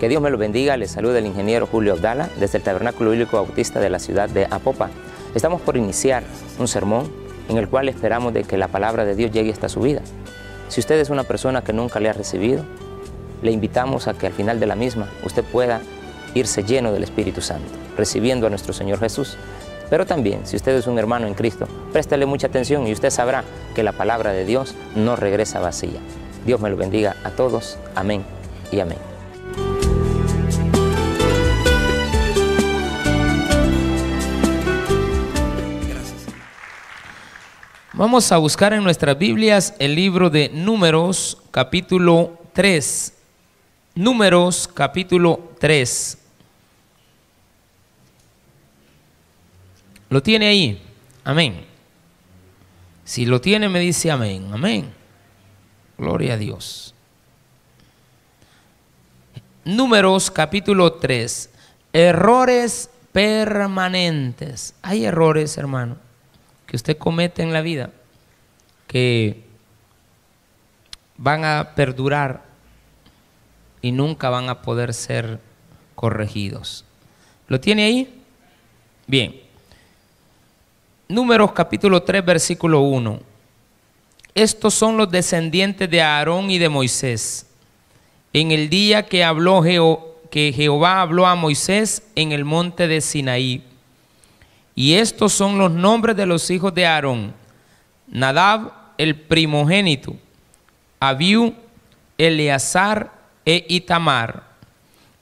Que Dios me lo bendiga, les saluda el ingeniero Julio Abdala desde el Tabernáculo Bíblico Bautista de la ciudad de Apopa. Estamos por iniciar un sermón en el cual esperamos de que la palabra de Dios llegue hasta su vida. Si usted es una persona que nunca le ha recibido, le invitamos a que al final de la misma usted pueda irse lleno del Espíritu Santo, recibiendo a nuestro Señor Jesús. Pero también, si usted es un hermano en Cristo, préstale mucha atención y usted sabrá que la palabra de Dios no regresa vacía. Dios me lo bendiga a todos. Amén y amén. Vamos a buscar en nuestras Biblias el libro de Números capítulo 3. Números capítulo 3. ¿Lo tiene ahí? Amén. Si lo tiene, me dice amén. Amén. Gloria a Dios. Números capítulo 3. Errores permanentes. Hay errores, hermano que usted comete en la vida que van a perdurar y nunca van a poder ser corregidos. ¿Lo tiene ahí? Bien. Números capítulo 3, versículo 1. Estos son los descendientes de Aarón y de Moisés. En el día que habló que Jehová habló a Moisés en el monte de Sinaí y estos son los nombres de los hijos de Aarón. Nadab, el primogénito. Abiu, Eleazar e Itamar.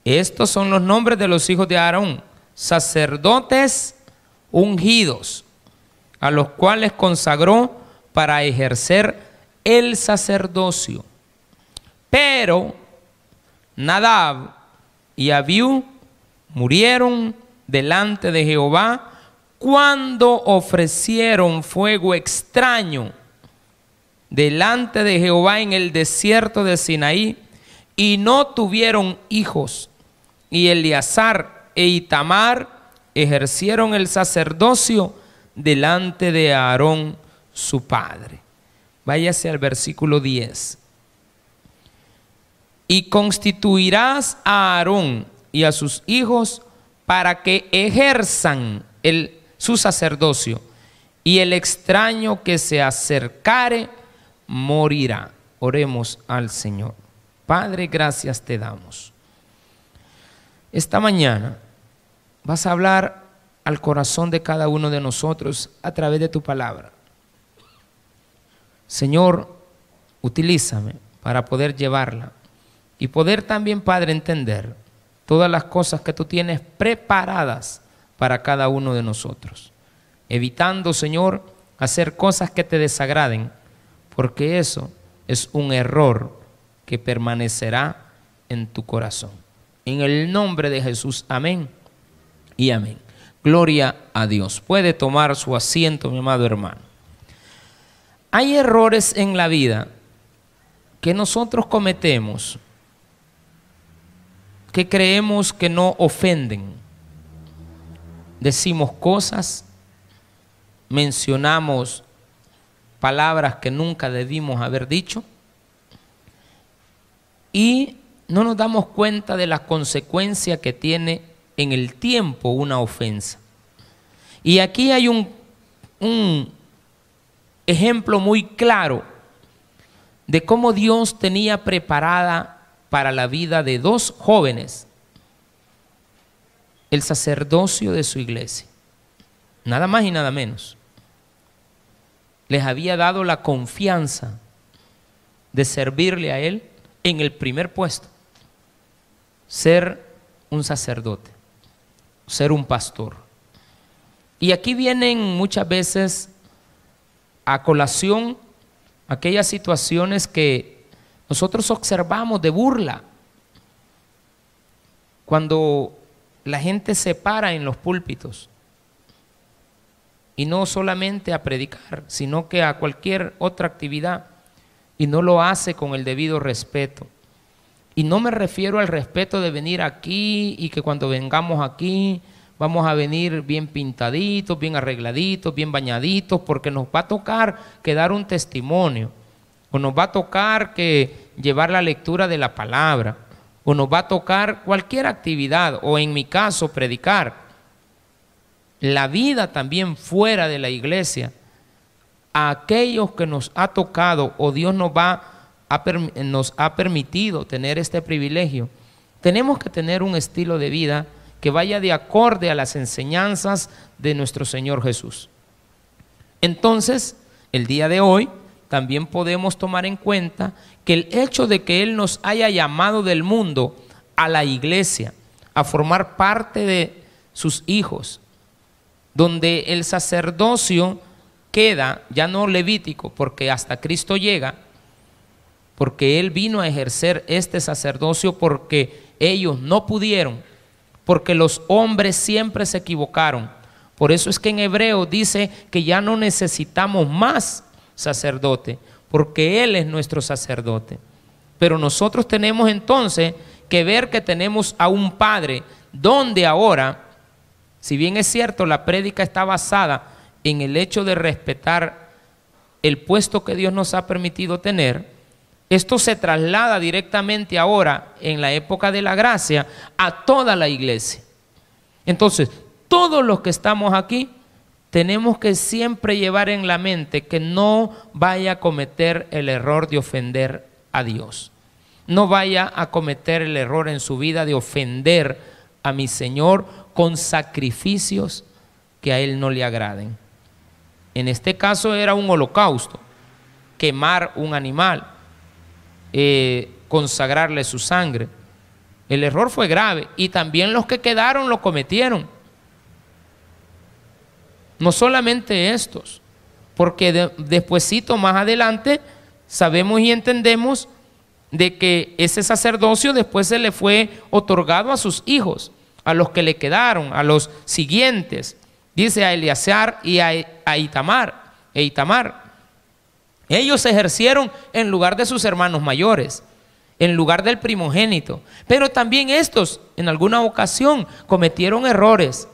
Estos son los nombres de los hijos de Aarón, sacerdotes ungidos, a los cuales consagró para ejercer el sacerdocio. Pero Nadab y Abiu murieron delante de Jehová cuando ofrecieron fuego extraño delante de Jehová en el desierto de Sinaí y no tuvieron hijos. Y Eleazar e Itamar ejercieron el sacerdocio delante de Aarón su padre. Váyase al versículo 10. Y constituirás a Aarón y a sus hijos para que ejerzan el su sacerdocio, y el extraño que se acercare morirá. Oremos al Señor. Padre, gracias te damos. Esta mañana vas a hablar al corazón de cada uno de nosotros a través de tu palabra. Señor, utilízame para poder llevarla y poder también, Padre, entender todas las cosas que tú tienes preparadas para cada uno de nosotros. Evitando, Señor, hacer cosas que te desagraden, porque eso es un error que permanecerá en tu corazón. En el nombre de Jesús, amén y amén. Gloria a Dios. Puede tomar su asiento, mi amado hermano. Hay errores en la vida que nosotros cometemos que creemos que no ofenden, decimos cosas, mencionamos palabras que nunca debimos haber dicho y no nos damos cuenta de la consecuencia que tiene en el tiempo una ofensa. Y aquí hay un, un ejemplo muy claro de cómo Dios tenía preparada para la vida de dos jóvenes el sacerdocio de su iglesia. Nada más y nada menos. Les había dado la confianza de servirle a Él en el primer puesto. Ser un sacerdote, ser un pastor. Y aquí vienen muchas veces a colación aquellas situaciones que nosotros observamos de burla. Cuando la gente se para en los púlpitos y no solamente a predicar, sino que a cualquier otra actividad y no lo hace con el debido respeto. Y no me refiero al respeto de venir aquí y que cuando vengamos aquí vamos a venir bien pintaditos, bien arregladitos, bien bañaditos, porque nos va a tocar que dar un testimonio o nos va a tocar que llevar la lectura de la palabra o nos va a tocar cualquier actividad o en mi caso predicar. La vida también fuera de la iglesia. A aquellos que nos ha tocado o Dios nos, va nos ha permitido tener este privilegio, tenemos que tener un estilo de vida que vaya de acorde a las enseñanzas de nuestro Señor Jesús. Entonces, el día de hoy también podemos tomar en cuenta que el hecho de que Él nos haya llamado del mundo a la iglesia, a formar parte de sus hijos, donde el sacerdocio queda, ya no levítico, porque hasta Cristo llega, porque Él vino a ejercer este sacerdocio porque ellos no pudieron, porque los hombres siempre se equivocaron. Por eso es que en hebreo dice que ya no necesitamos más sacerdote, porque Él es nuestro sacerdote. Pero nosotros tenemos entonces que ver que tenemos a un Padre, donde ahora, si bien es cierto, la prédica está basada en el hecho de respetar el puesto que Dios nos ha permitido tener, esto se traslada directamente ahora, en la época de la gracia, a toda la iglesia. Entonces, todos los que estamos aquí tenemos que siempre llevar en la mente que no vaya a cometer el error de ofender a Dios. No vaya a cometer el error en su vida de ofender a mi Señor con sacrificios que a Él no le agraden. En este caso era un holocausto, quemar un animal, eh, consagrarle su sangre. El error fue grave y también los que quedaron lo cometieron no solamente estos, porque despuéscito más adelante sabemos y entendemos de que ese sacerdocio después se le fue otorgado a sus hijos, a los que le quedaron, a los siguientes. Dice a Eleazar y a, Itamar, e Itamar. Ellos ejercieron en lugar de sus hermanos mayores, en lugar del primogénito. Pero también estos en alguna ocasión cometieron errores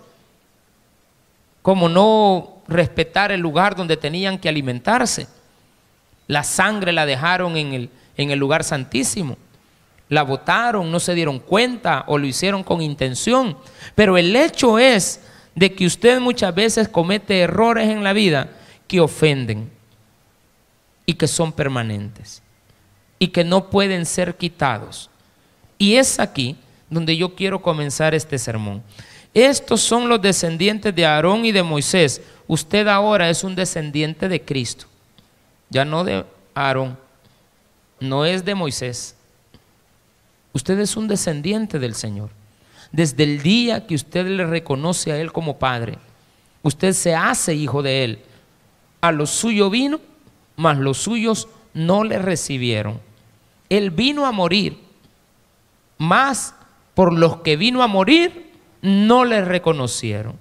como no respetar el lugar donde tenían que alimentarse. La sangre la dejaron en el, lugar santísimo. La votaron, no se dieron cuenta o lo hicieron con intención. Pero el hecho es de que usted muchas veces comete errores en la vida que ofenden y que son permanentes y que no pueden ser quitados. Y es aquí donde yo quiero comenzar este sermón. Estos son los descendientes de Aarón y de Moisés. Usted ahora es un descendiente de Cristo, ya no de Aarón, no es de Moisés. Usted es un descendiente del Señor. Desde el día que usted le reconoce a Él como Padre, usted se hace hijo de Él. A los suyo vino, mas los suyos no le recibieron. Él vino a morir, Mas por los que vino a morir no le reconocieron.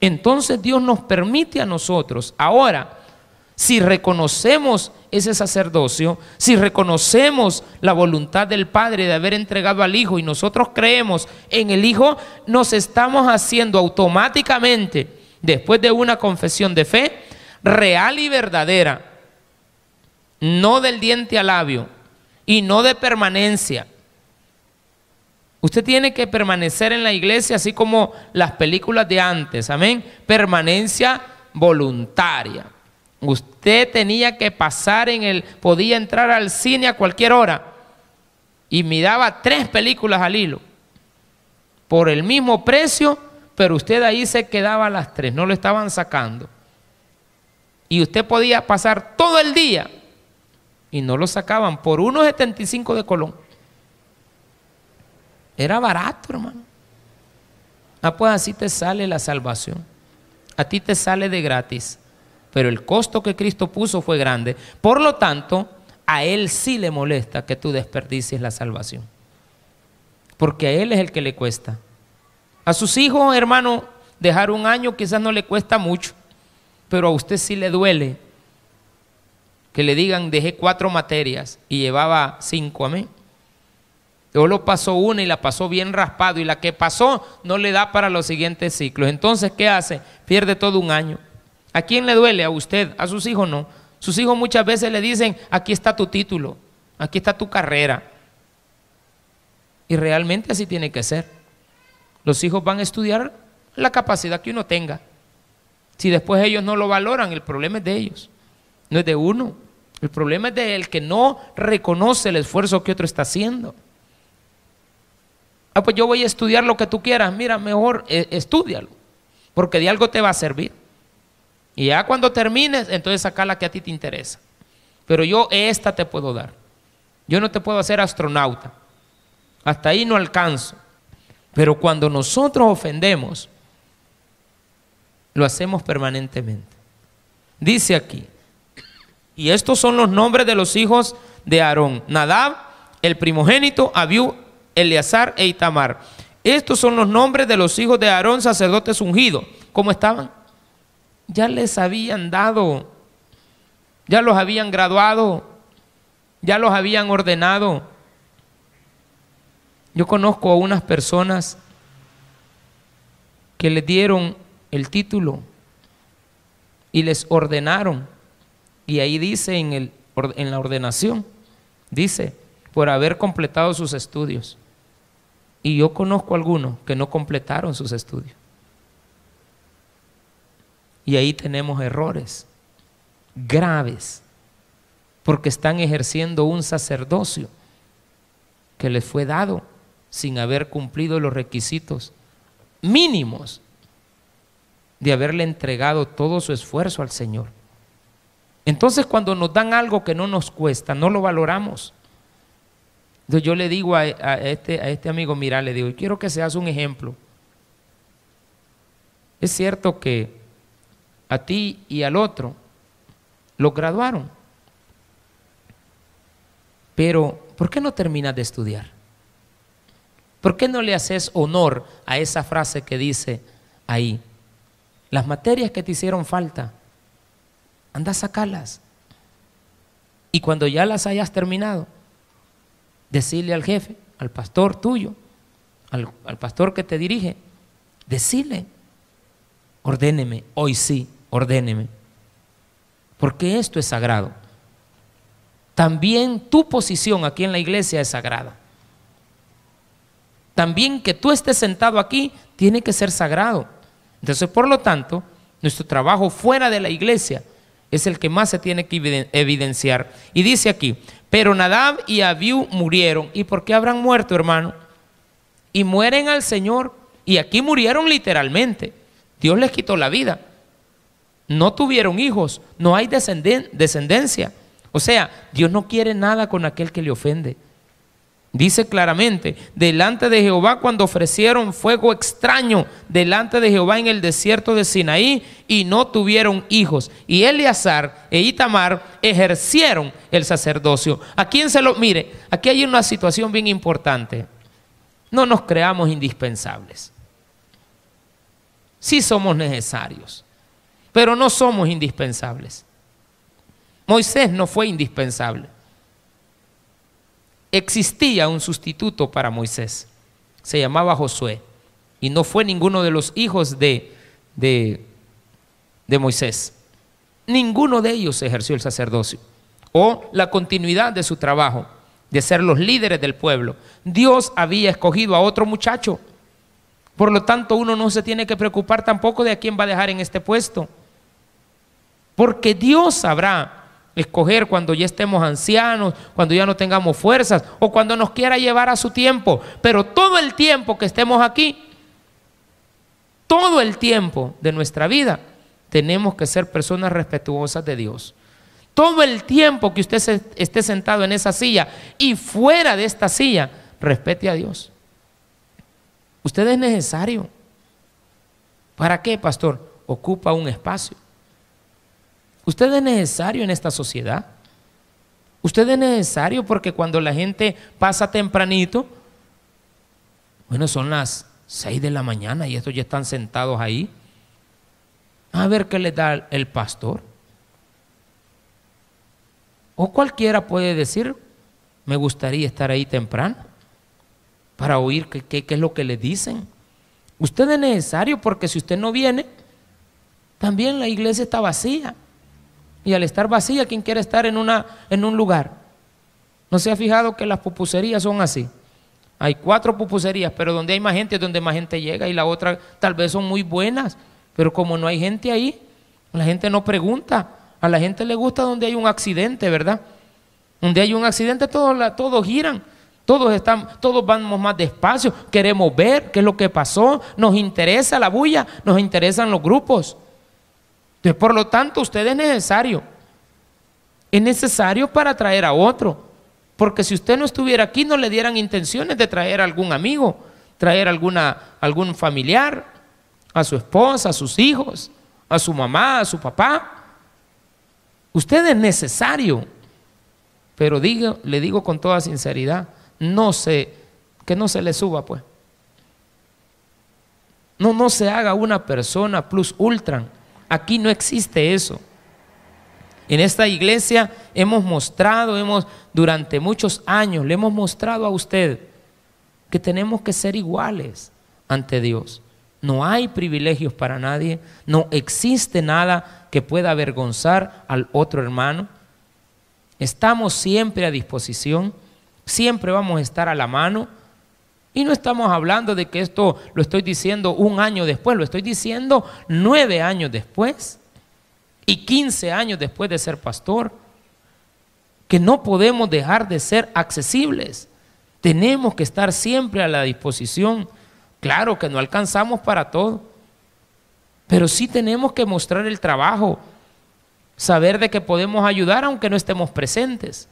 Entonces Dios nos permite a nosotros, ahora, si reconocemos ese sacerdocio, si reconocemos la voluntad del Padre de haber entregado al Hijo y nosotros creemos en el Hijo, nos estamos haciendo automáticamente, después de una confesión de fe, real y verdadera, no del diente al labio y no de permanencia, Usted tiene que permanecer en la iglesia así como las películas de antes, amén. Permanencia voluntaria. Usted tenía que pasar en el, podía entrar al cine a cualquier hora y daba tres películas al hilo por el mismo precio, pero usted ahí se quedaba las tres, no lo estaban sacando. Y usted podía pasar todo el día y no lo sacaban por 1,75 de Colón. Era barato, hermano. Ah, pues así te sale la salvación. A ti te sale de gratis. Pero el costo que Cristo puso fue grande. Por lo tanto, a Él sí le molesta que tú desperdicies la salvación. Porque a Él es el que le cuesta. A sus hijos, hermano, dejar un año quizás no le cuesta mucho. Pero a usted sí le duele que le digan dejé cuatro materias y llevaba cinco. a mí lo pasó una y la pasó bien raspado y la que pasó no le da para los siguientes ciclos. Entonces, ¿qué hace? Pierde todo un año. ¿A quién le duele? ¿A usted? ¿A sus hijos no? Sus hijos muchas veces le dicen, aquí está tu título, aquí está tu carrera. Y realmente así tiene que ser. Los hijos van a estudiar la capacidad que uno tenga. Si después ellos no lo valoran, el problema es de ellos, no es de uno. El problema es del el que no reconoce el esfuerzo que otro está haciendo ah, pues yo voy a estudiar lo que tú quieras, mira, mejor eh, estúdialo, estudialo, porque de algo te va a servir. Y ya cuando termines, entonces saca la que a ti te interesa. Pero yo esta te puedo dar. Yo no te puedo hacer astronauta. Hasta ahí no alcanzo. Pero cuando nosotros ofendemos, lo hacemos permanentemente. Dice aquí, y estos son los nombres de los hijos de Aarón, Nadab, el primogénito, Abiú Eleazar e Itamar. Estos son los nombres de los hijos de Aarón, sacerdotes ungidos. ¿Cómo estaban? Ya les habían dado, ya los habían graduado, ya los habían ordenado. Yo conozco a unas personas que les dieron el título y les ordenaron. Y ahí dice en, el, en la ordenación, dice, por haber completado sus estudios. Y yo conozco algunos que no completaron sus estudios. Y ahí tenemos errores graves, porque están ejerciendo un sacerdocio que les fue dado sin haber cumplido los requisitos mínimos de haberle entregado todo su esfuerzo al Señor. Entonces cuando nos dan algo que no nos cuesta, no lo valoramos. Entonces yo le digo este, a, este, amigo, mira, le digo, quiero que seas un ejemplo. Es cierto que a ti y al otro lo graduaron, pero ¿por qué no terminas de estudiar? ¿Por qué no le haces honor a esa frase que dice ahí? Las materias que te hicieron falta, anda a sacarlas. Y cuando ya las hayas terminado, decirle al jefe, al pastor tuyo, al, pastor que te dirige, decirle, ordéneme, hoy sí, ordéneme, porque esto es sagrado. También tu posición aquí en la iglesia es sagrada. También que tú estés sentado aquí tiene que ser sagrado. Entonces, por lo tanto, nuestro trabajo fuera de la iglesia es el que más se tiene que evidenciar. Y dice aquí, pero Nadab y Abiú murieron. ¿Y por qué habrán muerto, hermano? Y mueren al Señor. Y aquí murieron literalmente. Dios les quitó la vida. No tuvieron hijos, no hay descendencia. O sea, Dios no quiere nada con aquel que le ofende. Dice claramente, delante de Jehová cuando ofrecieron fuego extraño delante de Jehová en el desierto de Sinaí y no tuvieron hijos. Y Eleazar e Itamar ejercieron el sacerdocio. ¿A quién se lo mire? Aquí hay una situación bien importante. No nos creamos indispensables. Sí somos necesarios, pero no somos indispensables. Moisés no fue indispensable existía un sustituto para Moisés. Se llamaba Josué. Y no fue ninguno de los hijos de, de, Moisés. Ninguno de ellos ejerció el sacerdocio o la continuidad de su trabajo, de ser los líderes del pueblo. Dios había escogido a otro muchacho. Por lo tanto, uno no se tiene que preocupar tampoco de a quién va a dejar en este puesto. Porque Dios sabrá escoger cuando ya estemos ancianos, cuando ya no tengamos fuerzas o cuando nos quiera llevar a su tiempo. Pero todo el tiempo que estemos aquí, todo el tiempo de nuestra vida, tenemos que ser personas respetuosas de Dios. Todo el tiempo que usted esté sentado en esa silla y fuera de esta silla, respete a Dios. Usted es necesario. ¿Para qué, pastor? Ocupa un espacio. Usted es necesario en esta sociedad. Usted es necesario porque cuando la gente pasa tempranito, bueno, son las 6 de la mañana y estos ya están sentados ahí. A ver qué le da el pastor. O cualquiera puede decir, me gustaría estar ahí temprano para oír qué es lo que le dicen. Usted es necesario porque si usted no viene, también la iglesia está vacía. Y al estar vacía, ¿quién quiere estar en, una, en un lugar? ¿No se ha fijado que las pupuserías son así? Hay cuatro pupuserías, pero donde hay más gente es donde más gente llega y la otra tal vez son muy buenas, pero como no hay gente ahí, la gente no pregunta. A la gente le gusta donde hay un accidente, ¿verdad? Donde hay un accidente todos, todos giran, todos, están, todos vamos más despacio, queremos ver qué es lo que pasó, nos interesa la bulla, nos interesan los grupos. Entonces, por lo tanto, usted es necesario. Es necesario para traer a otro. Porque si usted no estuviera aquí, no le dieran intenciones de traer a algún amigo, traer alguna, algún familiar, a su esposa, a sus hijos, a su mamá, a su papá. Usted es necesario. Pero digo, le digo con toda sinceridad, no se, que no se le suba, pues. No, no se haga una persona plus ultra Aquí no existe eso. En esta iglesia hemos mostrado, hemos durante muchos años le hemos mostrado a usted que tenemos que ser iguales ante Dios. No hay privilegios para nadie, no existe nada que pueda avergonzar al otro hermano. Estamos siempre a disposición, siempre vamos a estar a la mano y no estamos hablando de que esto lo estoy diciendo un año después, lo estoy diciendo nueve años después y quince años después de ser pastor, que no podemos dejar de ser accesibles. Tenemos que estar siempre a la disposición. Claro que no alcanzamos para todo, pero sí tenemos que mostrar el trabajo, saber de que podemos ayudar aunque no estemos presentes.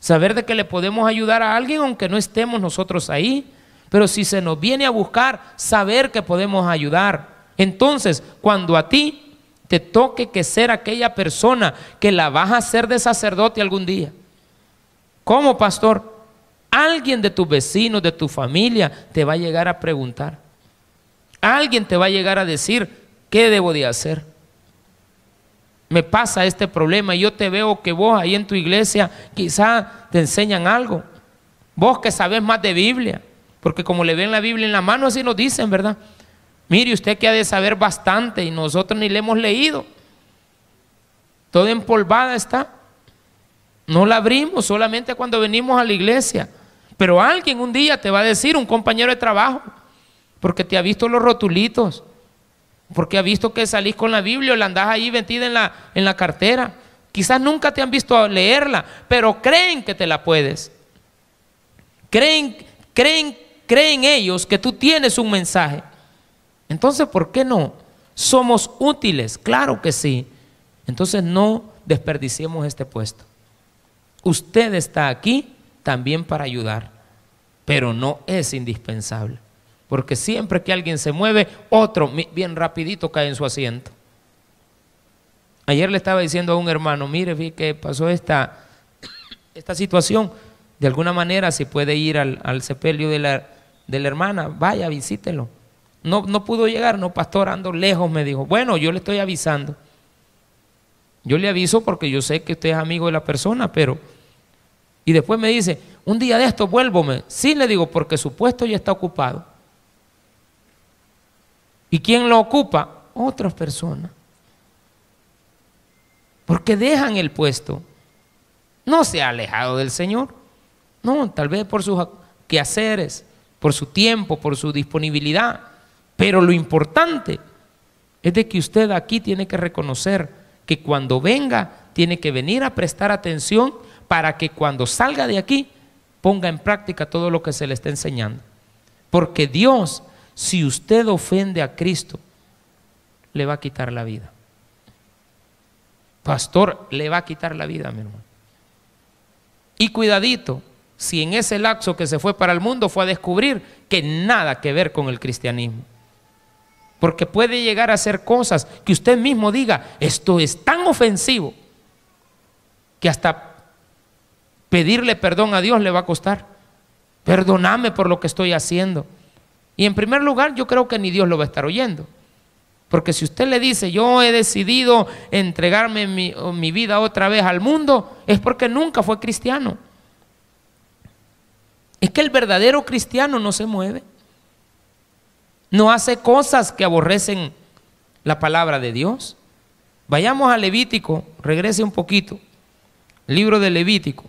Saber de que le podemos ayudar a alguien aunque no estemos nosotros ahí. Pero si se nos viene a buscar, saber que podemos ayudar. Entonces, cuando a ti te toque que ser aquella persona que la vas a hacer de sacerdote algún día. ¿Cómo, pastor? Alguien de tus vecinos, de tu familia, te va a llegar a preguntar. Alguien te va a llegar a decir, ¿qué debo de hacer? me pasa este problema y yo te veo que vos ahí en tu iglesia quizá te enseñan algo. Vos que sabes más de Biblia, porque como le ven la Biblia en la mano, así nos dicen, ¿verdad? Mire, usted que ha de saber bastante y nosotros ni le hemos leído. Toda empolvada está. No la abrimos solamente cuando venimos a la iglesia. Pero alguien un día te va a decir, un compañero de trabajo, porque te ha visto los rotulitos. Porque ha visto que salís con la Biblia o la andás ahí metida en la, en la cartera. Quizás nunca te han visto leerla, pero creen que te la puedes. Creen, creen, creen ellos que tú tienes un mensaje. Entonces, ¿por qué no? Somos útiles, claro que sí. Entonces no desperdiciemos este puesto. Usted está aquí también para ayudar, pero no es indispensable. Porque siempre que alguien se mueve, otro bien rapidito cae en su asiento. Ayer le estaba diciendo a un hermano, mire, vi que pasó esta, esta situación. De alguna manera, si puede ir al, al sepelio de la, de la hermana, vaya, visítelo. No, no pudo llegar, no, pastor, ando lejos, me dijo. Bueno, yo le estoy avisando. Yo le aviso porque yo sé que usted es amigo de la persona, pero... Y después me dice, un día de esto vuélvome. Sí le digo, porque su puesto ya está ocupado. ¿Y quién lo ocupa? Otras personas. Porque dejan el puesto. No se ha alejado del Señor. No, tal vez por sus quehaceres, por su tiempo, por su disponibilidad. Pero lo importante es de que usted aquí tiene que reconocer que cuando venga tiene que venir a prestar atención para que cuando salga de aquí ponga en práctica todo lo que se le está enseñando. Porque Dios si usted ofende a Cristo, le va a quitar la vida. Pastor, le va a quitar la vida, mi hermano. Y cuidadito, si en ese lapso que se fue para el mundo fue a descubrir que nada que ver con el cristianismo. Porque puede llegar a hacer cosas que usted mismo diga, esto es tan ofensivo que hasta pedirle perdón a Dios le va a costar. Perdóname por lo que estoy haciendo. Y en primer lugar, yo creo que ni Dios lo va a estar oyendo. Porque si usted le dice, yo he decidido entregarme mi, vida otra vez al mundo, es porque nunca fue cristiano. Es que el verdadero cristiano no se mueve. No hace cosas que aborrecen la palabra de Dios. Vayamos a Levítico, regrese un poquito. Libro de Levítico,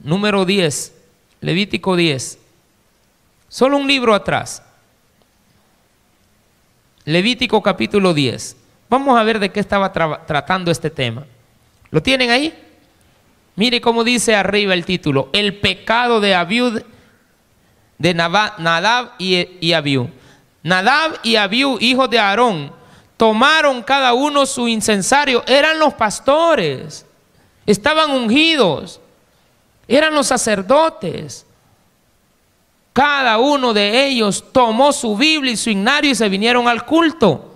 número 10, Levítico 10. Solo un libro atrás. Levítico capítulo 10. Vamos a ver de qué estaba tratando este tema. ¿Lo tienen ahí? Mire cómo dice arriba el título, el pecado de Abiud, de Nadab y, y Nadab y Abiú, hijos de Aarón, tomaron cada uno su incensario. Eran los pastores, estaban ungidos, eran los sacerdotes. Cada uno de ellos tomó su Biblia y su ignario y se vinieron al culto.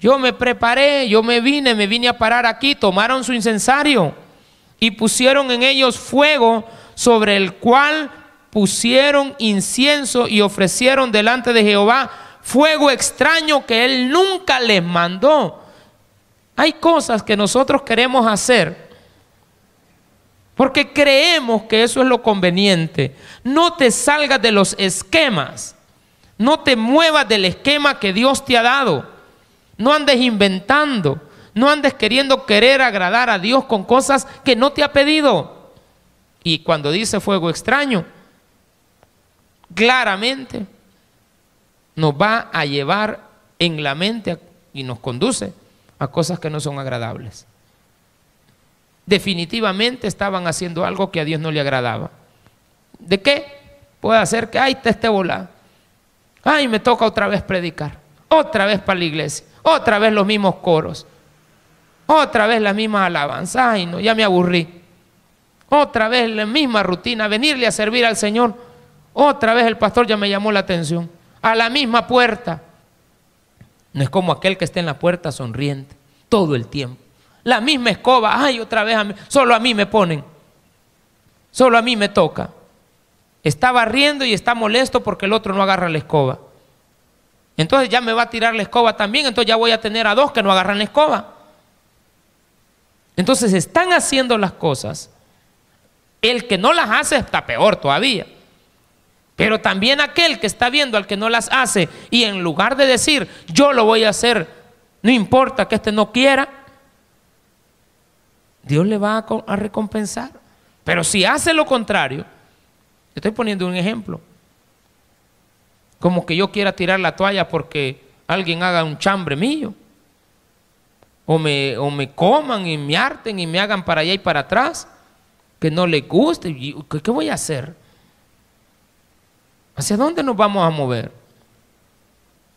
Yo me preparé, yo me vine, me vine a parar aquí, tomaron su incensario y pusieron en ellos fuego sobre el cual pusieron incienso y ofrecieron delante de Jehová fuego extraño que él nunca les mandó. Hay cosas que nosotros queremos hacer porque creemos que eso es lo conveniente. No te salgas de los esquemas, no te muevas del esquema que Dios te ha dado, no andes inventando, no andes queriendo querer agradar a Dios con cosas que no te ha pedido. Y cuando dice fuego extraño, claramente nos va a llevar en la mente y nos conduce a cosas que no son agradables definitivamente estaban haciendo algo que a Dios no le agradaba. ¿De qué? Puede hacer que, ay, te esté volado. Ay, me toca otra vez predicar. Otra vez para la iglesia. Otra vez los mismos coros. Otra vez las mismas alabanzas. Ay, no, ya me aburrí. Otra vez la misma rutina, venirle a servir al Señor. Otra vez el pastor ya me llamó la atención. A la misma puerta. No es como aquel que está en la puerta sonriente todo el tiempo. La misma escoba, ay, otra vez a mí, solo a mí me ponen. Solo a mí me toca. Está barriendo y está molesto porque el otro no agarra la escoba. Entonces ya me va a tirar la escoba también, entonces ya voy a tener a dos que no agarran la escoba. Entonces están haciendo las cosas. El que no las hace está peor todavía. Pero también aquel que está viendo al que no las hace y en lugar de decir, yo lo voy a hacer, no importa que este no quiera, Dios le va a, recompensar. Pero si hace lo contrario, estoy poniendo un ejemplo. Como que yo quiera tirar la toalla porque alguien haga un chambre mío. O me, o me coman y me harten y me hagan para allá y para atrás. Que no le guste. ¿Qué voy a hacer? ¿Hacia dónde nos vamos a mover?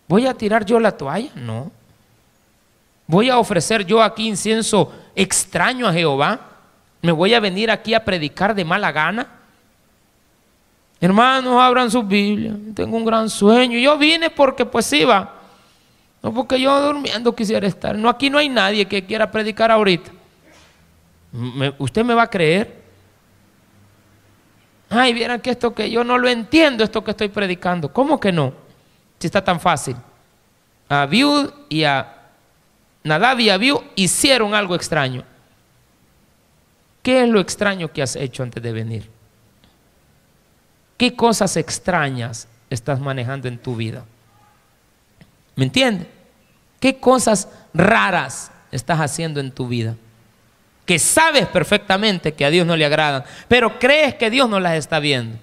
¿Voy a tirar yo la toalla? No. ¿Voy a ofrecer yo aquí incienso extraño a Jehová? ¿Me voy a venir aquí a predicar de mala gana? Hermanos, abran sus Biblias. Tengo un gran sueño. Yo vine porque pues iba. No porque yo durmiendo quisiera estar. No, aquí no hay nadie que quiera predicar ahorita. ¿Usted me va a creer? Ay, vieran que esto que yo no lo entiendo, esto que estoy predicando. ¿Cómo que no? Si está tan fácil. A viud y a Nadab y Abiú hicieron algo extraño. ¿Qué es lo extraño que has hecho antes de venir? ¿Qué cosas extrañas estás manejando en tu vida? ¿Me entiendes? ¿Qué cosas raras estás haciendo en tu vida? Que sabes perfectamente que a Dios no le agradan, pero crees que Dios no las está viendo.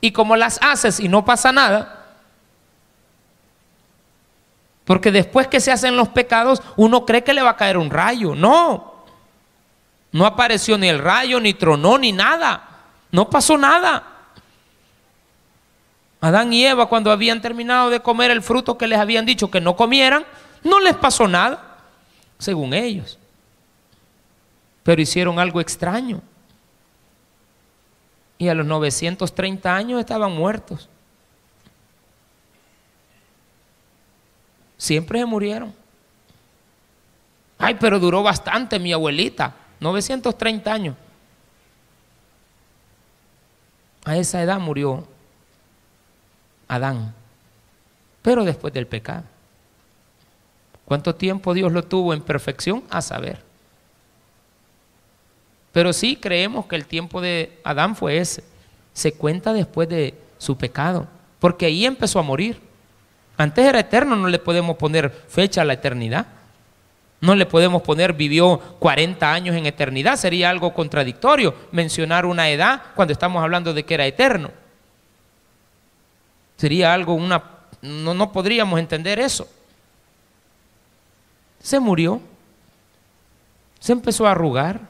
Y como las haces y no pasa nada, porque después que se hacen los pecados, uno cree que le va a caer un rayo. No, no apareció ni el rayo, ni tronó, ni nada. No pasó nada. Adán y Eva, cuando habían terminado de comer el fruto que les habían dicho que no comieran, no les pasó nada, según ellos. Pero hicieron algo extraño. Y a los 930 años estaban muertos. siempre se murieron. Ay, pero duró bastante mi abuelita, 930 años. A esa edad murió Adán, pero después del pecado. ¿Cuánto tiempo Dios lo tuvo en perfección? A saber. Pero sí creemos que el tiempo de Adán fue ese. Se cuenta después de su pecado, porque ahí empezó a morir. Antes era eterno, no le podemos poner fecha a la eternidad. No le podemos poner vivió 40 años en eternidad, sería algo contradictorio mencionar una edad cuando estamos hablando de que era eterno. Sería algo, una, no, no podríamos entender eso. Se murió, se empezó a arrugar,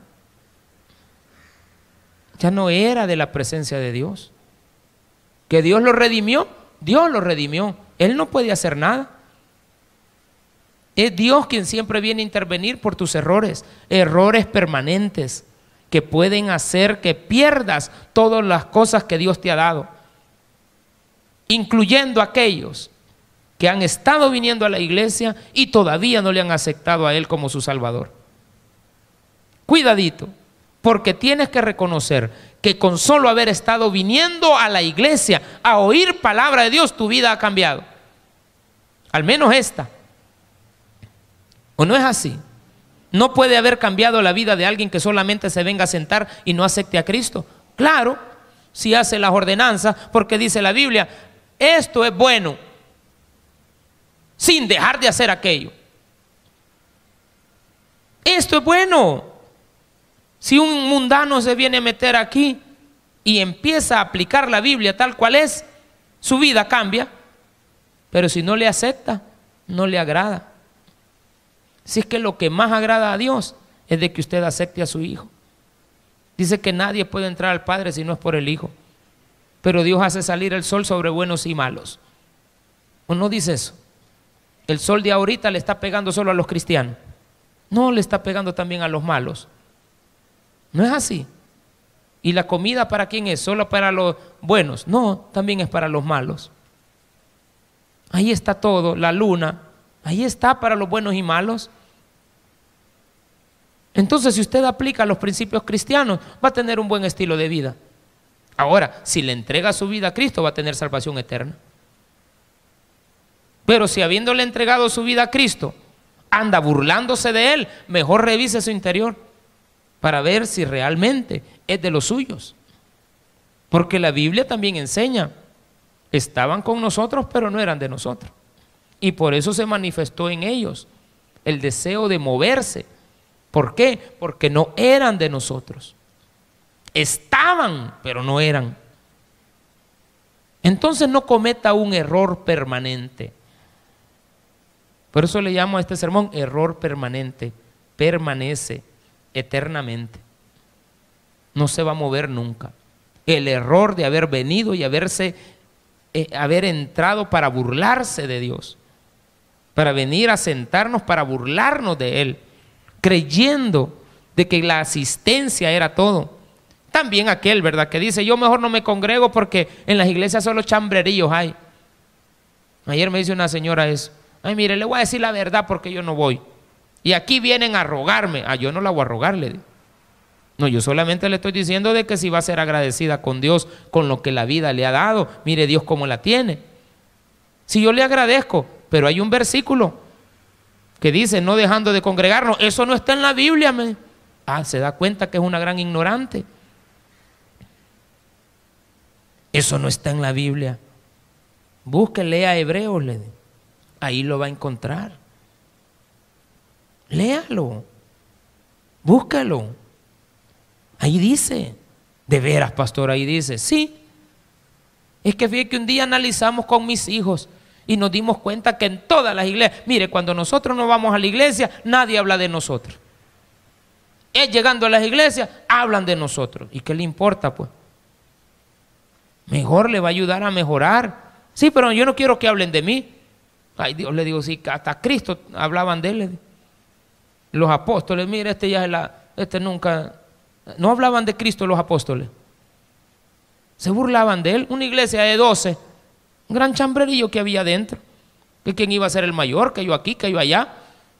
ya no era de la presencia de Dios. Que Dios lo redimió, Dios lo redimió, él no puede hacer nada. Es Dios quien siempre viene a intervenir por tus errores, errores permanentes que pueden hacer que pierdas todas las cosas que Dios te ha dado, incluyendo aquellos que han estado viniendo a la iglesia y todavía no le han aceptado a Él como su Salvador. Cuidadito porque tienes que reconocer que con solo haber estado viniendo a la iglesia a oír palabra de Dios, tu vida ha cambiado. Al menos esta. ¿O no es así? No puede haber cambiado la vida de alguien que solamente se venga a sentar y no acepte a Cristo. Claro, si hace las ordenanzas, porque dice la Biblia, esto es bueno, sin dejar de hacer aquello. Esto es bueno. Si un mundano se viene a meter aquí y empieza a aplicar la Biblia tal cual es, su vida cambia. Pero si no le acepta, no le agrada. Si es que lo que más agrada a Dios es de que usted acepte a su hijo. Dice que nadie puede entrar al Padre si no es por el Hijo. Pero Dios hace salir el sol sobre buenos y malos. ¿O no dice eso? El sol de ahorita le está pegando solo a los cristianos. No, le está pegando también a los malos. No es así. ¿Y la comida para quién es? ¿Solo para los buenos? No, también es para los malos. Ahí está todo, la luna. Ahí está para los buenos y malos. Entonces, si usted aplica los principios cristianos, va a tener un buen estilo de vida. Ahora, si le entrega su vida a Cristo, va a tener salvación eterna. Pero si habiéndole entregado su vida a Cristo, anda burlándose de él, mejor revise su interior para ver si realmente es de los suyos. Porque la Biblia también enseña, estaban con nosotros pero no eran de nosotros. Y por eso se manifestó en ellos el deseo de moverse. ¿Por qué? Porque no eran de nosotros. Estaban, pero no eran. Entonces no cometa un error permanente. Por eso le llamo a este sermón error permanente. Permanece eternamente. No se va a mover nunca. El error de haber venido y haberse, eh, haber entrado para burlarse de Dios, para venir a sentarnos para burlarnos de Él, creyendo de que la asistencia era todo. También aquel, ¿verdad? Que dice, yo mejor no me congrego porque en las iglesias solo chambrerillos hay. Ayer me dice una señora eso. Ay, mire, le voy a decir la verdad porque yo no voy. Y aquí vienen a rogarme. Ah, yo no la voy a rogar, le digo. No, yo solamente le estoy diciendo de que si va a ser agradecida con Dios, con lo que la vida le ha dado. Mire Dios cómo la tiene. Si yo le agradezco, pero hay un versículo que dice, no dejando de congregarnos, eso no está en la Biblia. Me. Ah, se da cuenta que es una gran ignorante. Eso no está en la Biblia. Búsquenle a Hebreos, le Ahí lo va a encontrar. Léalo. Búscalo. Ahí dice. De veras, pastor, ahí dice. Sí. Es que fíjate que un día analizamos con mis hijos y nos dimos cuenta que en todas las iglesias, mire, cuando nosotros no vamos a la iglesia, nadie habla de nosotros. Es llegando a las iglesias, hablan de nosotros. ¿Y qué le importa, pues? Mejor le va a ayudar a mejorar. Sí, pero yo no quiero que hablen de mí. Ay, Dios le digo, sí, hasta Cristo hablaban de él los apóstoles, mire, este ya es la, este nunca, no hablaban de Cristo los apóstoles. Se burlaban de él. Una iglesia de doce, un gran chambrerillo que había dentro. Que quién iba a ser el mayor, que yo aquí, que yo allá.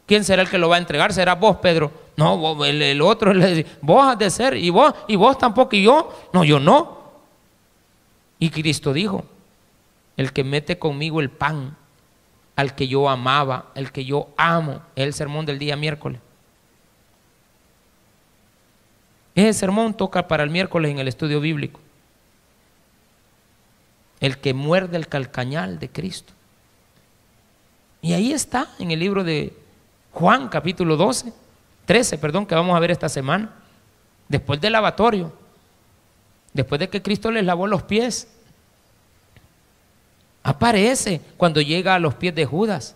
¿Quién será el que lo va a entregar? ¿Será vos, Pedro? No, el, otro, dice, vos has de ser, y vos, y vos tampoco, y yo. No, yo no. Y Cristo dijo, el que mete conmigo el pan al que yo amaba, el que yo amo, el sermón del día miércoles. Ese sermón toca para el miércoles en el estudio bíblico. El que muerde el calcañal de Cristo. Y ahí está en el libro de Juan capítulo 12, 13, perdón, que vamos a ver esta semana. Después del lavatorio, después de que Cristo les lavó los pies, Aparece cuando llega a los pies de Judas.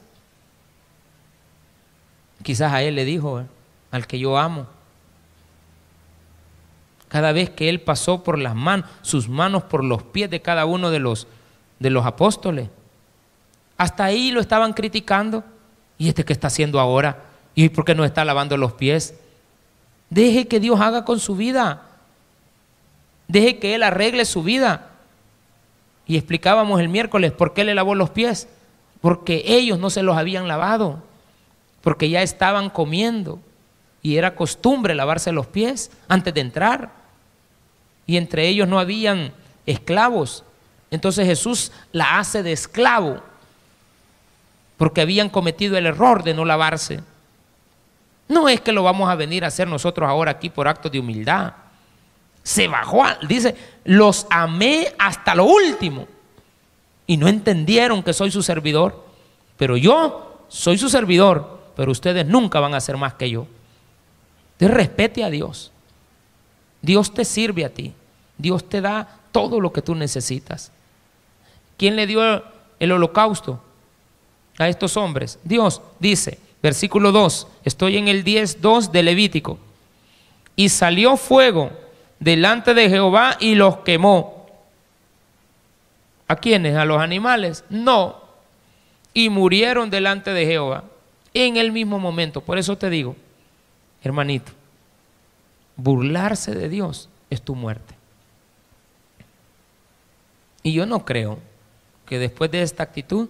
Quizás a él le dijo, eh, al que yo amo. Cada vez que él pasó por las manos, sus manos por los pies de cada uno de los, de los apóstoles. Hasta ahí lo estaban criticando. ¿Y este qué está haciendo ahora? ¿Y por qué no está lavando los pies? Deje que Dios haga con su vida. Deje que Él arregle su vida. Y explicábamos el miércoles por qué le lavó los pies. Porque ellos no se los habían lavado, porque ya estaban comiendo. Y era costumbre lavarse los pies antes de entrar. Y entre ellos no habían esclavos. Entonces Jesús la hace de esclavo, porque habían cometido el error de no lavarse. No es que lo vamos a venir a hacer nosotros ahora aquí por acto de humildad se bajó, dice, los amé hasta lo último. Y no entendieron que soy su servidor, pero yo soy su servidor, pero ustedes nunca van a ser más que yo. Te respete a Dios. Dios te sirve a ti. Dios te da todo lo que tú necesitas. ¿Quién le dio el holocausto a estos hombres? Dios dice, versículo 2, estoy en el 10.2 de Levítico. Y salió fuego delante de Jehová y los quemó. ¿A quiénes? ¿A los animales? No. Y murieron delante de Jehová en el mismo momento. Por eso te digo, hermanito, burlarse de Dios es tu muerte. Y yo no creo que después de esta actitud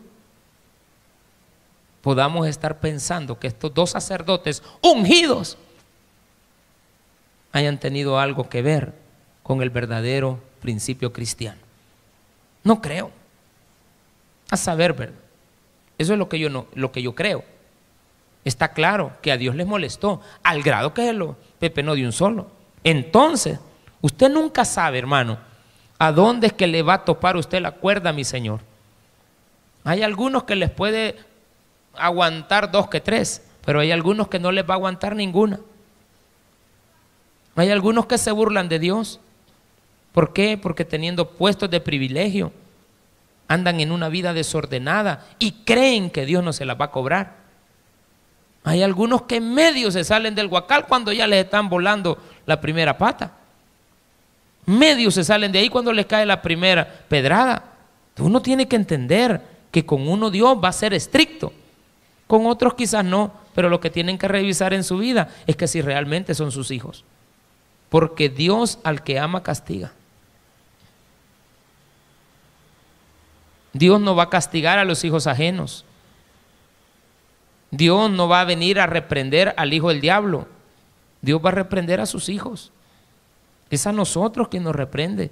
podamos estar pensando que estos dos sacerdotes ungidos hayan tenido algo que ver con el verdadero principio cristiano. No creo. A saber, ¿verdad? Eso es lo que yo no, lo que yo creo. Está claro que a Dios les molestó al grado que se lo no de un solo. Entonces, usted nunca sabe, hermano, a dónde es que le va a topar usted la cuerda, mi Señor. Hay algunos que les puede aguantar dos que tres, pero hay algunos que no les va a aguantar ninguna. Hay algunos que se burlan de Dios. ¿Por qué? Porque teniendo puestos de privilegio, andan en una vida desordenada y creen que Dios no se la va a cobrar. Hay algunos que en medio se salen del guacal cuando ya les están volando la primera pata. Medio se salen de ahí cuando les cae la primera pedrada. Uno tiene que entender que con uno Dios va a ser estricto, con otros quizás no, pero lo que tienen que revisar en su vida es que si realmente son sus hijos porque Dios al que ama castiga. Dios no va a castigar a los hijos ajenos. Dios no va a venir a reprender al hijo del diablo. Dios va a reprender a sus hijos. Es a nosotros quien nos reprende.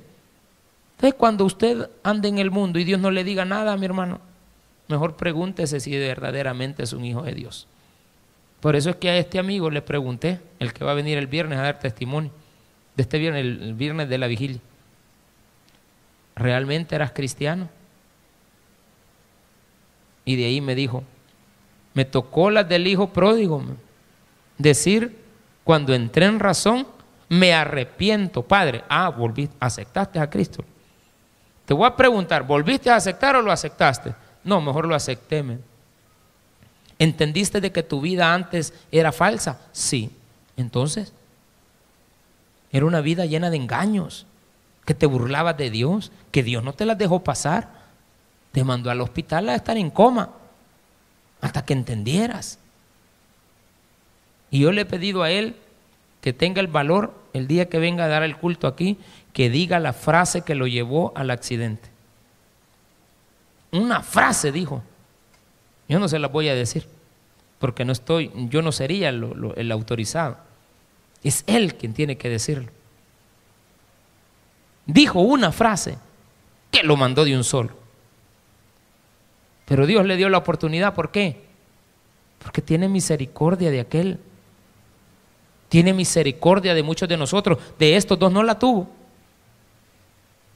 Entonces, cuando usted anda en el mundo y Dios no le diga nada, mi hermano, mejor pregúntese si verdaderamente es un hijo de Dios. Por eso es que a este amigo le pregunté, el que va a venir el viernes a dar testimonio de este viernes, el viernes de la vigilia. ¿Realmente eras cristiano? Y de ahí me dijo, me tocó la del hijo pródigo, decir, cuando entré en razón, me arrepiento, Padre. Ah, volviste, aceptaste a Cristo. Te voy a preguntar, ¿volviste a aceptar o lo aceptaste? No, mejor lo acepté. ¿Entendiste de que tu vida antes era falsa? Sí. Entonces, era una vida llena de engaños, que te burlabas de Dios, que Dios no te las dejó pasar. Te mandó al hospital a estar en coma hasta que entendieras. Y yo le he pedido a él que tenga el valor el día que venga a dar el culto aquí, que diga la frase que lo llevó al accidente. Una frase dijo. Yo no se la voy a decir, porque no estoy, yo no sería el autorizado. Es Él quien tiene que decirlo. Dijo una frase que lo mandó de un solo. Pero Dios le dio la oportunidad. ¿Por qué? Porque tiene misericordia de aquel. Tiene misericordia de muchos de nosotros. De estos dos no la tuvo.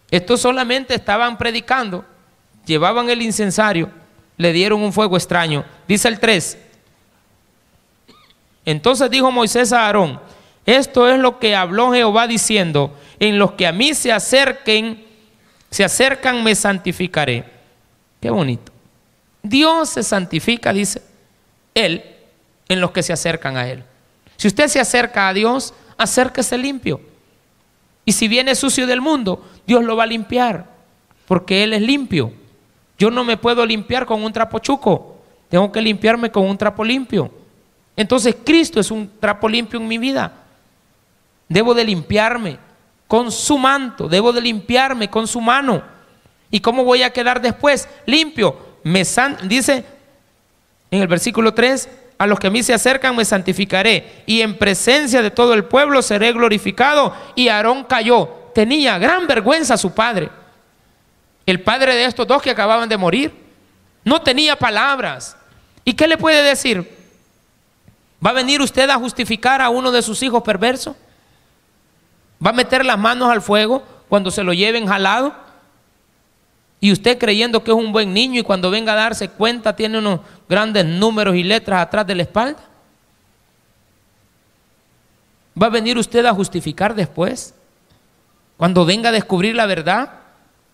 Estos solamente estaban predicando. Llevaban el incensario. Le dieron un fuego extraño. Dice el 3. Entonces dijo Moisés a Aarón esto es lo que habló Jehová diciendo, en los que a mí se acerquen, se acercan, me santificaré. Qué bonito. Dios se santifica, dice Él, en los que se acercan a Él. Si usted se acerca a Dios, acérquese limpio. Y si viene sucio del mundo, Dios lo va a limpiar, porque Él es limpio. Yo no me puedo limpiar con un trapo chuco, tengo que limpiarme con un trapo limpio. Entonces Cristo es un trapo limpio en mi vida debo de limpiarme con su manto, debo de limpiarme con su mano. ¿Y cómo voy a quedar después? Limpio. Me dice en el versículo 3, a los que a mí se acercan me santificaré y en presencia de todo el pueblo seré glorificado. Y Aarón cayó. Tenía gran vergüenza su padre, el padre de estos dos que acababan de morir. No tenía palabras. ¿Y qué le puede decir? ¿Va a venir usted a justificar a uno de sus hijos perversos? va a meter las manos al fuego cuando se lo lleven jalado. Y usted creyendo que es un buen niño y cuando venga a darse cuenta tiene unos grandes números y letras atrás de la espalda. ¿Va a venir usted a justificar después? Cuando venga a descubrir la verdad,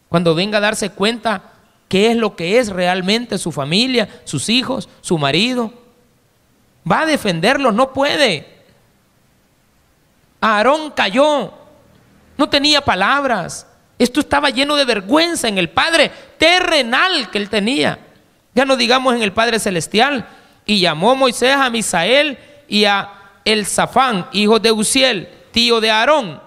cuando venga a darse cuenta qué es lo que es realmente su familia, sus hijos, su marido. Va a defenderlo? no puede. Aarón cayó, no tenía palabras. Esto estaba lleno de vergüenza en el Padre terrenal que él tenía. Ya no digamos en el Padre celestial. Y llamó Moisés a Misael y a Elzafán, hijo de Uziel, tío de Aarón.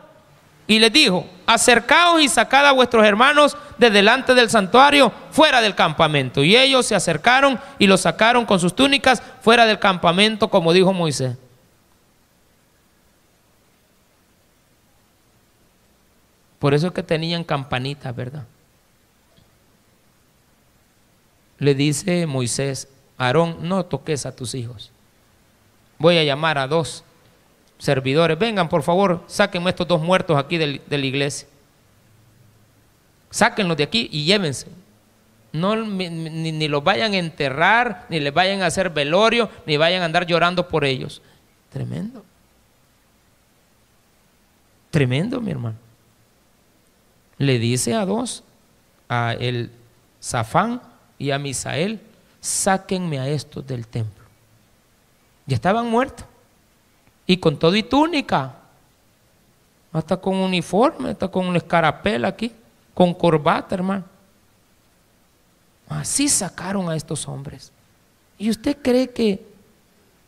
Y les dijo, acercaos y sacad a vuestros hermanos de delante del santuario, fuera del campamento. Y ellos se acercaron y los sacaron con sus túnicas fuera del campamento, como dijo Moisés. Por eso es que tenían campanitas, ¿verdad? Le dice Moisés, Aarón, no toques a tus hijos. Voy a llamar a dos servidores. Vengan, por favor, sáquenme estos dos muertos aquí de la iglesia. Sáquenlos de aquí y llévense. No, ni, ni, los vayan a enterrar, ni les vayan a hacer velorio, ni vayan a andar llorando por ellos. Tremendo. Tremendo, mi hermano le dice a dos, a el Zafán y a Misael, sáquenme a estos del templo. Ya estaban muertos. Y con todo y túnica, hasta con uniforme, hasta con un escarapel aquí, con corbata, hermano. Así sacaron a estos hombres. ¿Y usted cree que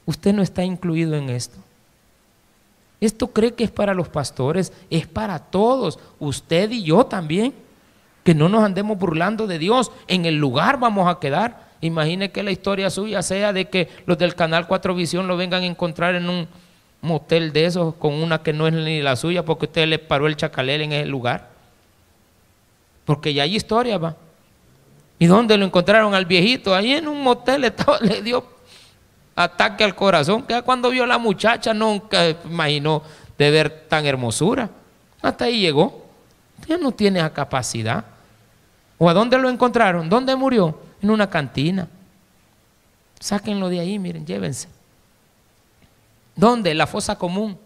usted no está incluido en esto? Esto cree que es para los pastores, es para todos, usted y yo también. Que no nos andemos burlando de Dios, en el lugar vamos a quedar. Imagine que la historia suya sea de que los del Canal 4 Visión lo vengan a encontrar en un motel de esos con una que no es ni la suya porque usted le paró el chacalel en ese lugar. Porque ya hay historia, va. ¿Y dónde lo encontraron al viejito? Ahí en un motel le, dio ataque al corazón, que cuando vio a la muchacha nunca imaginó de ver tan hermosura. Hasta ahí llegó. Ya no tiene capacidad. ¿O a dónde lo encontraron? ¿Dónde murió? En una cantina. Sáquenlo de ahí, miren, llévense. ¿Dónde? La fosa común.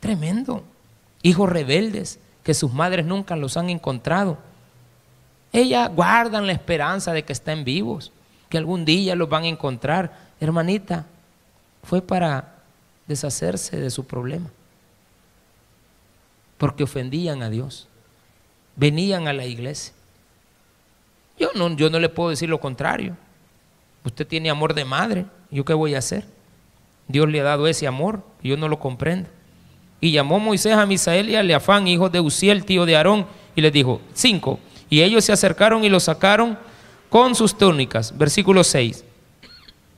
Tremendo. Hijos rebeldes que sus madres nunca los han encontrado. Ellas guardan la esperanza de que estén vivos que algún día los van a encontrar. Hermanita, fue para deshacerse de su problema, porque ofendían a Dios, venían a la iglesia. Yo no, yo no le puedo decir lo contrario. Usted tiene amor de madre, ¿yo qué voy a hacer? Dios le ha dado ese amor yo no lo comprendo. Y llamó Moisés a Misael y a Leafán, hijo de Uziel, tío de Aarón, y les dijo, cinco. Y ellos se acercaron y lo sacaron con sus túnicas. Versículo 6.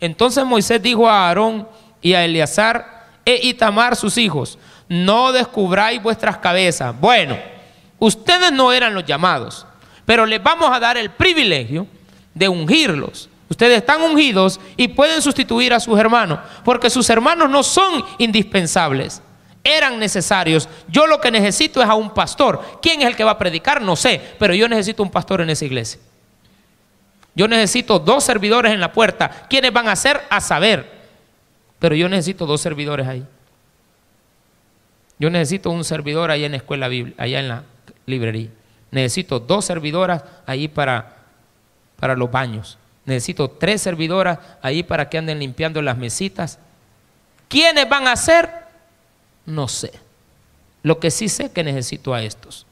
Entonces Moisés dijo a Aarón y a Eleazar e Itamar sus hijos, no descubráis vuestras cabezas. Bueno, ustedes no eran los llamados, pero les vamos a dar el privilegio de ungirlos. Ustedes están ungidos y pueden sustituir a sus hermanos, porque sus hermanos no son indispensables, eran necesarios. Yo lo que necesito es a un pastor. ¿Quién es el que va a predicar? No sé, pero yo necesito un pastor en esa iglesia. Yo necesito dos servidores en la puerta. ¿Quiénes van a ser? A saber. Pero yo necesito dos servidores ahí. Yo necesito un servidor allá en la escuela bíblica, allá en la librería. Necesito dos servidoras ahí para, para los baños. Necesito tres servidoras ahí para que anden limpiando las mesitas. ¿Quiénes van a ser? No sé. Lo que sí sé que necesito a estos.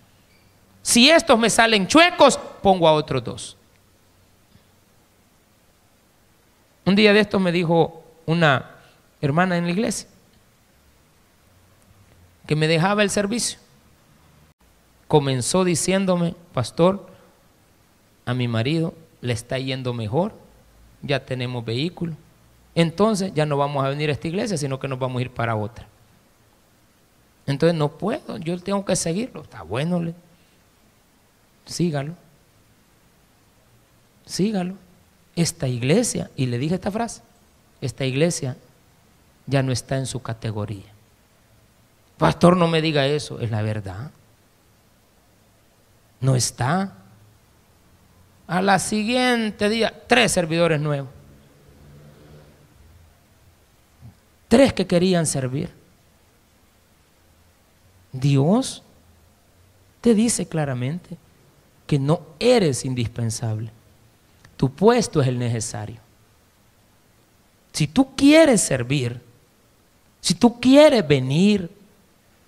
Si estos me salen chuecos, pongo a otros dos. Un día de esto me dijo una hermana en la iglesia que me dejaba el servicio. Comenzó diciéndome, pastor, a mi marido le está yendo mejor, ya tenemos vehículo, entonces ya no vamos a venir a esta iglesia, sino que nos vamos a ir para otra. Entonces no puedo, yo tengo que seguirlo. Está bueno, sígalo. Sígalo esta iglesia, y le dije esta frase, esta iglesia ya no está en su categoría. Pastor, no me diga eso, es la verdad. No está. A la siguiente día, tres servidores nuevos. Tres que querían servir. Dios te dice claramente que no eres indispensable tu puesto es el necesario. Si tú quieres servir, si tú quieres venir,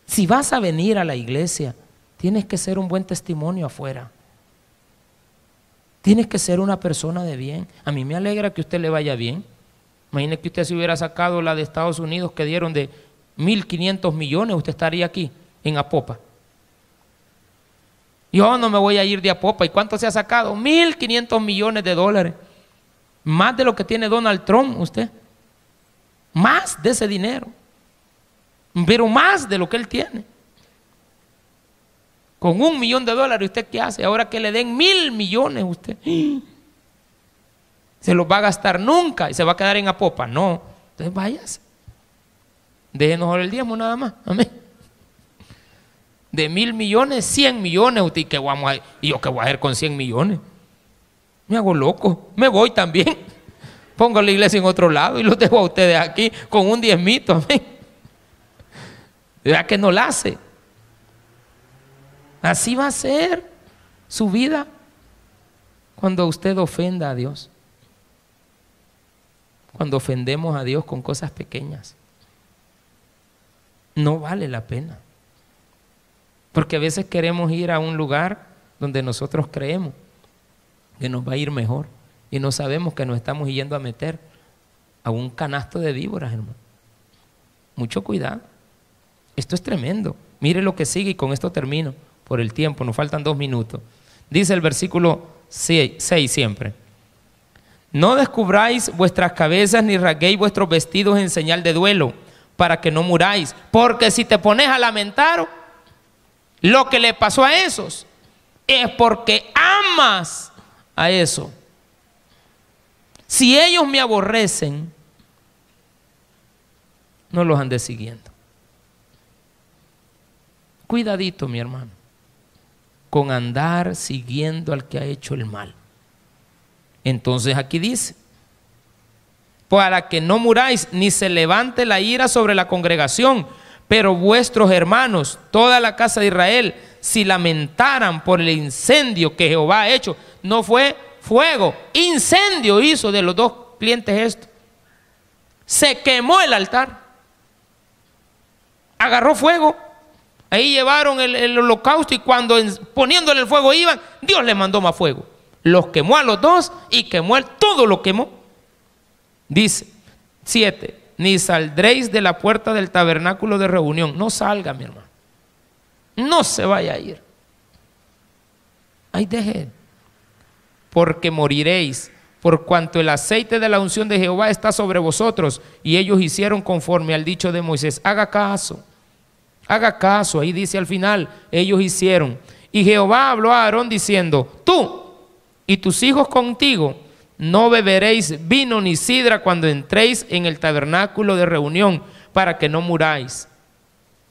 si vas a venir a la iglesia, tienes que ser un buen testimonio afuera. Tienes que ser una persona de bien. A mí me alegra que usted le vaya bien. Imagine que usted se hubiera sacado la de Estados Unidos que dieron de 1.500 millones, usted estaría aquí en Apopa. Yo no me voy a ir de a popa. ¿Y cuánto se ha sacado? 1.500 millones de dólares. Más de lo que tiene Donald Trump, usted. Más de ese dinero. Pero más de lo que él tiene. Con un millón de dólares, ¿usted qué hace? Ahora que le den mil millones, usted se los va a gastar nunca y se va a quedar en Apopa. No. Entonces váyase. Déjenos el diezmo nada más. Amén de mil millones, cien millones. Usted, ¿y vamos a, ¿Y yo que voy a hacer con cien millones? Me hago loco, me voy también. Pongo la iglesia en otro lado y los dejo a ustedes aquí con un diezmito. Amén. ya que no la hace? Así va a ser su vida cuando usted ofenda a Dios. Cuando ofendemos a Dios con cosas pequeñas. No vale la pena. Porque a veces queremos ir a un lugar donde nosotros creemos que nos va a ir mejor y no sabemos que nos estamos yendo a meter a un canasto de víboras, hermano. Mucho cuidado. Esto es tremendo. Mire lo que sigue y con esto termino por el tiempo, nos faltan dos minutos. Dice el versículo 6 siempre. No descubráis vuestras cabezas ni rasguéis vuestros vestidos en señal de duelo para que no muráis, porque si te pones a lamentar, lo que le pasó a esos es porque amas a eso. Si ellos me aborrecen, no los ande siguiendo. Cuidadito, mi hermano, con andar siguiendo al que ha hecho el mal. Entonces aquí dice, para que no muráis, ni se levante la ira sobre la congregación, pero vuestros hermanos, toda la casa de Israel, si lamentaran por el incendio que Jehová ha hecho, no fue fuego, incendio hizo de los dos clientes esto. Se quemó el altar, agarró fuego, ahí llevaron el, holocausto y cuando poniéndole el fuego iban, Dios les mandó más fuego. Los quemó a los dos y quemó todo lo quemó. Dice 7 ni saldréis de la puerta del tabernáculo de reunión. No salga, mi hermano. No se vaya a ir. Ahí deje. Porque moriréis, por cuanto el aceite de la unción de Jehová está sobre vosotros. Y ellos hicieron conforme al dicho de Moisés. Haga caso. Haga caso. Ahí dice al final, ellos hicieron. Y Jehová habló a Aarón diciendo, tú y tus hijos contigo no beberéis vino ni sidra cuando entréis en el tabernáculo de reunión para que no muráis.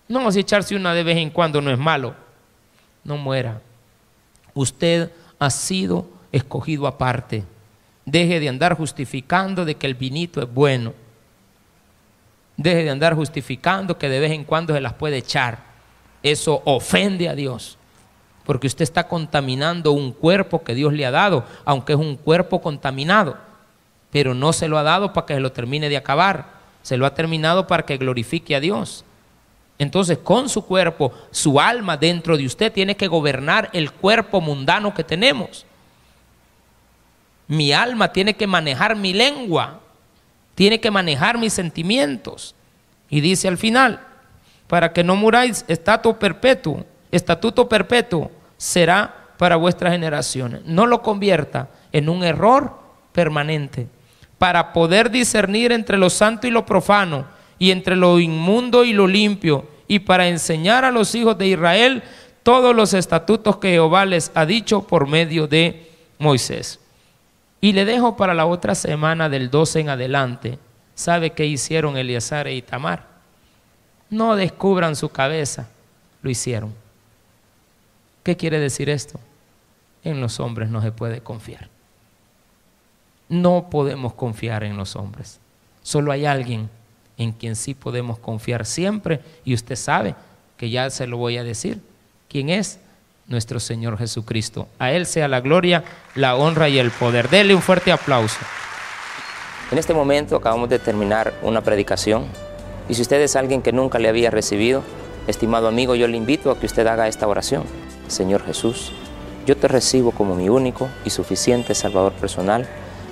No, si echarse una de vez en cuando no es malo. No muera. Usted ha sido escogido aparte. Deje de andar justificando de que el vinito es bueno. Deje de andar justificando que de vez en cuando se las puede echar. Eso ofende a Dios porque usted está contaminando un cuerpo que Dios le ha dado, aunque es un cuerpo contaminado, pero no se lo ha dado para que se lo termine de acabar, se lo ha terminado para que glorifique a Dios. Entonces, con su cuerpo, su alma dentro de usted tiene que gobernar el cuerpo mundano que tenemos. Mi alma tiene que manejar mi lengua, tiene que manejar mis sentimientos. Y dice al final, para que no muráis estatuto perpetuo, estatuto perpetuo, será para vuestras generaciones. No lo convierta en un error permanente. Para poder discernir entre lo santo y lo profano, y entre lo inmundo y lo limpio, y para enseñar a los hijos de Israel todos los estatutos que Jehová les ha dicho por medio de Moisés. Y le dejo para la otra semana del 12 en adelante. ¿Sabe qué hicieron Eleazar e Itamar? No descubran su cabeza, lo hicieron. ¿Qué quiere decir esto? En los hombres no se puede confiar. No podemos confiar en los hombres. Solo hay alguien en quien sí podemos confiar siempre y usted sabe que ya se lo voy a decir. ¿Quién es? Nuestro Señor Jesucristo. A Él sea la gloria, la honra y el poder. Dele un fuerte aplauso. En este momento acabamos de terminar una predicación y si usted es alguien que nunca le había recibido, estimado amigo, yo le invito a que usted haga esta oración. Señor Jesús, yo te recibo como mi único y suficiente Salvador personal.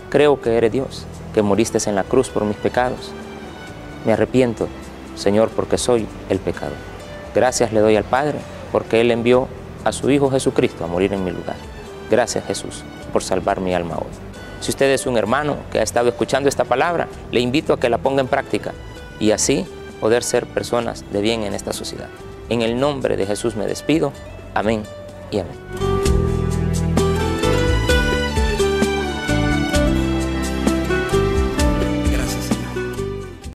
Creo que eres Dios, que moriste en la cruz por mis pecados. Me arrepiento, Señor, porque soy el pecador. Gracias le doy al Padre, porque Él envió a su Hijo Jesucristo a morir en mi lugar. Gracias Jesús por salvar mi alma hoy. Si usted es un hermano que ha estado escuchando esta palabra, le invito a que la ponga en práctica y así poder ser personas de bien en esta sociedad. En el nombre de Jesús me despido. Amén y amén.